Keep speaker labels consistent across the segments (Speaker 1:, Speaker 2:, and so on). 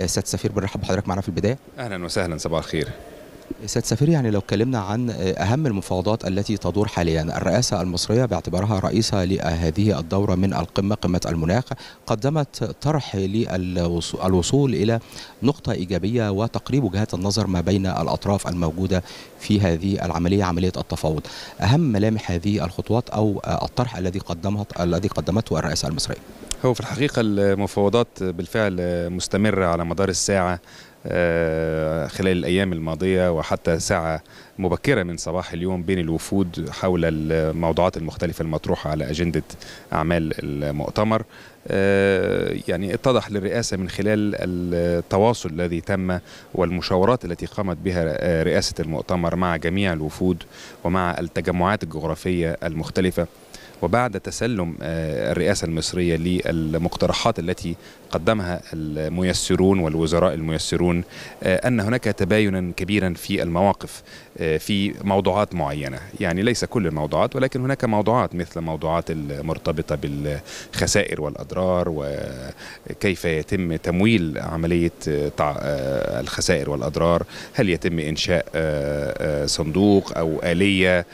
Speaker 1: آه، سياده السفير بنرحب بحضرتك معنا في البدايه
Speaker 2: اهلا وسهلا صباح الخير
Speaker 1: آه، سيد سفير يعني لو اتكلمنا عن آه، أهم المفاوضات التي تدور حاليا الرئاسة المصرية باعتبارها رئيسة لهذه الدورة من القمة قمة المناخ قدمت طرح للوصول إلى نقطة إيجابية وتقريب وجهات النظر ما بين الأطراف الموجودة في هذه العملية عملية التفاوض أهم ملامح هذه الخطوات أو الطرح الذي قدمت الذي قدمته الرئاسة المصرية
Speaker 2: هو في الحقيقة المفاوضات بالفعل مستمرة على مدار الساعة آه، خلال الأيام الماضية وحتى ساعة مبكرة من صباح اليوم بين الوفود حول الموضوعات المختلفة المطروحة على أجندة أعمال المؤتمر آه، يعني اتضح للرئاسة من خلال التواصل الذي تم والمشاورات التي قامت بها آه، رئاسة المؤتمر مع جميع الوفود ومع التجمعات الجغرافية المختلفة وبعد تسلم آه، الرئاسة المصرية للمقترحات التي قدمها الميسرون والوزراء الميسرون آه، أن هناك تباينا كبيرا في المواقف آه، في موضوعات معينة يعني ليس كل الموضوعات ولكن هناك موضوعات مثل موضوعات المرتبطة بالخسائر والأضرار وكيف يتم تمويل عملية الخسائر والأضرار هل يتم إنشاء صندوق أو آلية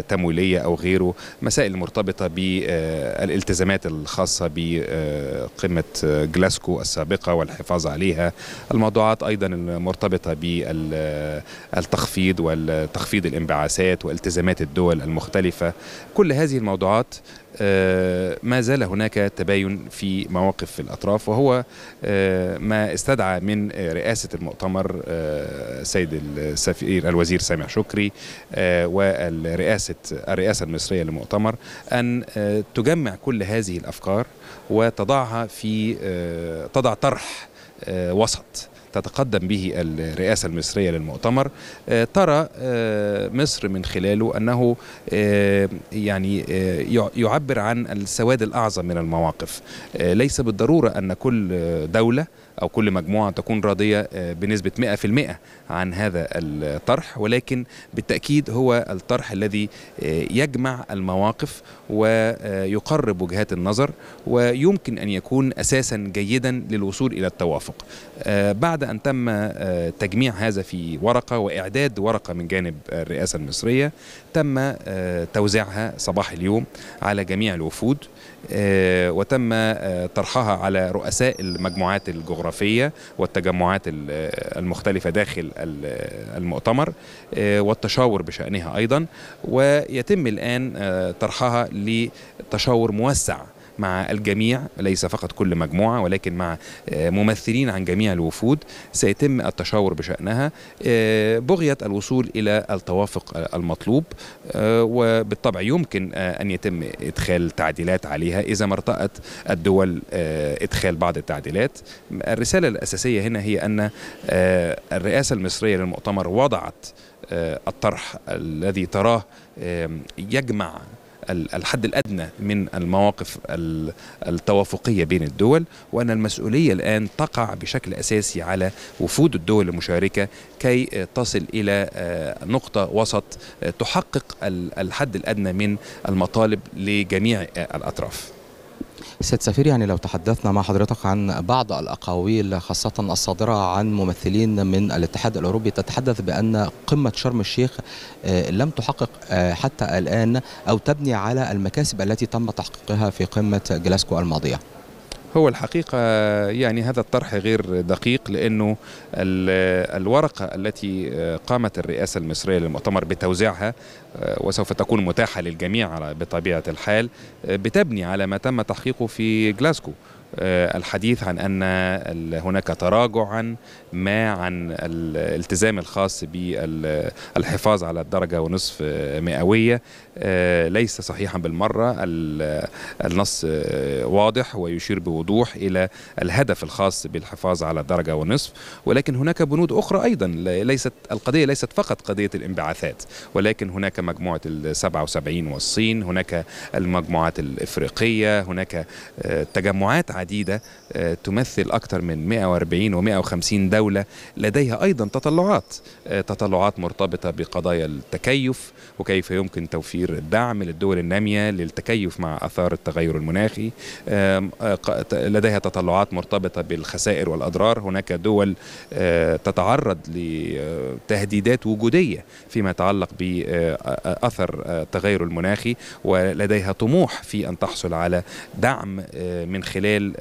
Speaker 2: تمويلية أو غيره مسائل مرتبطة بالالتزامات الخاصة بقمة جلاسكو السابقة والحفاظ عليها الموضوعات أيضا المرتبطة بالتخفيض والتخفيض الانبعاثات والتزامات الدول المختلفة كل هذه الموضوعات آه، ما زال هناك تباين في مواقف الأطراف وهو آه، ما استدعى من رئاسة المؤتمر آه، سيد السفير الوزير سامح شكري والرئاسة الرئاسة المصرية للمؤتمر أن تجمع كل هذه الأفكار وتضعها في تضع طرح وسط تتقدم به الرئاسة المصرية للمؤتمر آه، ترى آه، مصر من خلاله أنه آه، يعني يعبر عن السواد الأعظم من المواقف ليس بالضرورة أن كل دولة أو كل مجموعة تكون راضية بنسبة 100% عن هذا الطرح ولكن بالتأكيد هو الطرح الذي يجمع المواقف ويقرب وجهات النظر ويمكن أن يكون أساسا جيدا للوصول إلى التوافق بعد أن تم آه، تجميع هذا في ورقة وإعداد ورقة من جانب الرئاسة المصرية تم آه، توزيعها صباح اليوم على جميع الوفود آه، وتم طرحها على رؤساء المجموعات الجغرافية والتجمعات المختلفة داخل المؤتمر والتشاور بشأنها أيضا ويتم الآن طرحها لتشاور موسع مع الجميع ليس فقط كل مجموعة ولكن مع آه، ممثلين عن جميع الوفود سيتم التشاور بشأنها آه، بغية الوصول إلى التوافق آه، المطلوب وبالطبع يمكن أن يتم إدخال تعديلات عليها إذا ما ارتأت الدول إدخال بعض التعديلات الرسالة الأساسية هنا هي أن الرئاسة المصرية للمؤتمر وضعت الطرح الذي تراه يجمع الحد الأدنى من المواقف التوافقية بين الدول وأن المسؤولية الآن تقع بشكل أساسي على وفود الدول المشاركة كي تصل إلى آه، نقطة وسط تحقق الحد الأدنى من المطالب لجميع آه، الأطراف
Speaker 1: سيد سفير يعني لو تحدثنا مع حضرتك عن بعض الأقاويل خاصة الصادرة عن ممثلين من الاتحاد الأوروبي تتحدث بأن قمة شرم الشيخ آه، لم تحقق آه، حتى الآن أو تبني على المكاسب التي تم تحقيقها في قمة جلاسكو الماضية
Speaker 2: هو الحقيقة يعني هذا الطرح غير دقيق لأنه الورقة التي قامت الرئاسة المصرية للمؤتمر بتوزيعها آه، وسوف تكون متاحة للجميع بطبيعة الحال آه، بتبني على ما تم تحقيقه في جلاسكو آه، الحديث عن ان هناك تراجع عن ما عن الالتزام الخاص بالحفاظ على الدرجه ونصف مئويه آه، ليس صحيحا بالمرة النص آه، واضح ويشير بوضوح إلى الهدف الخاص بالحفاظ على درجة ونصف ولكن هناك بنود أخرى أيضا ليست القضية ليست فقط قضية الانبعاثات ولكن هناك مجموعة ال 77 والصين هناك المجموعات الإفريقية هناك آه، تجمعات عديدة تمثل أكثر من 140 و 150 دولة لديها أيضا تطلعات تطلعات مرتبطة بقضايا التكيف وكيف يمكن توفير توفير الدعم للدول النامية للتكيف مع أثار التغير المناخي آه، لديها تطلعات مرتبطة بالخسائر والأضرار هناك دول آه، تتعرض لتهديدات وجودية فيما يتعلق بأثر آه، التغير المناخي ولديها طموح في أن تحصل على دعم من خلال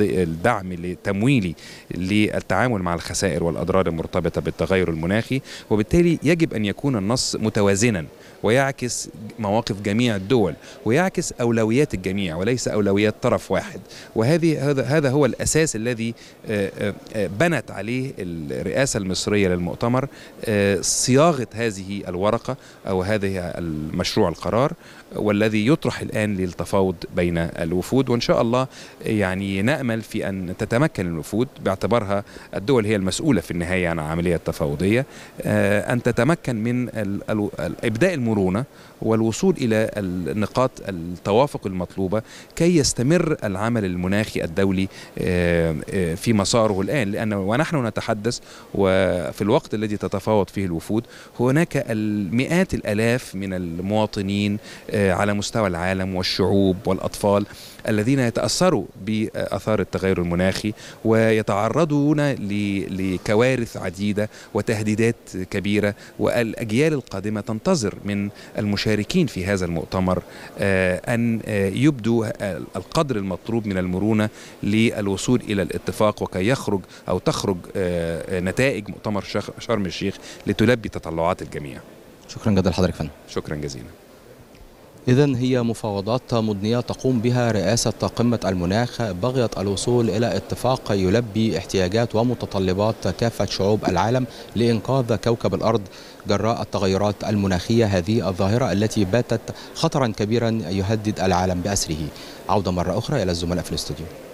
Speaker 2: الدعم التمويلي للتعامل مع الخسائر والأضرار المرتبطة بالتغير المناخي وبالتالي يجب أن يكون النص متوازنا ويعكس يعكس مواقف جميع الدول ويعكس أولويات الجميع وليس أولويات طرف واحد وهذه هذا هو الأساس الذي آه، آه، آه، بنت عليه الرئاسة المصرية للمؤتمر صياغة هذه الورقة أو هذه المشروع القرار والذي يطرح الآن للتفاوض بين الوفود وإن شاء الله يعني نأمل في أن تتمكن الوفود باعتبارها الدول هي المسؤولة في النهاية عن العملية التفاوضية أن تتمكن من إبداء المرونة والوصول إلى النقاط التوافق المطلوبة كي يستمر العمل المناخي الدولي آه، آه، في مساره الآن لأن ونحن نتحدث وفي الوقت الذي تتفاوض فيه الوفود هناك المئات الألاف من المواطنين آه، على مستوى العالم والشعوب والأطفال الذين يتأثروا بأثار التغير المناخي ويتعرضون لكوارث عديدة وتهديدات كبيرة والأجيال القادمة تنتظر من المشاركين في هذا المؤتمر آه، أن آه، يبدوا آه، القدر المطلوب من المرونة للوصول إلى الاتفاق وكي يخرج أو تخرج نتائج مؤتمر شرم الشيخ لتلبي تطلعات الجميع
Speaker 1: شكرا جدا لحضرتك فندم شكرا جزيلا إذا هي مفاوضات مضنية تقوم بها رئاسة قمة المناخ بغية الوصول إلى اتفاق يلبي احتياجات ومتطلبات كافة شعوب العالم لإنقاذ كوكب الأرض جراء التغيرات المناخية هذه الظاهرة التي باتت خطرا كبيرا يهدد العالم بأسره عودة مرة أخرى إلى الزملاء في الاستوديو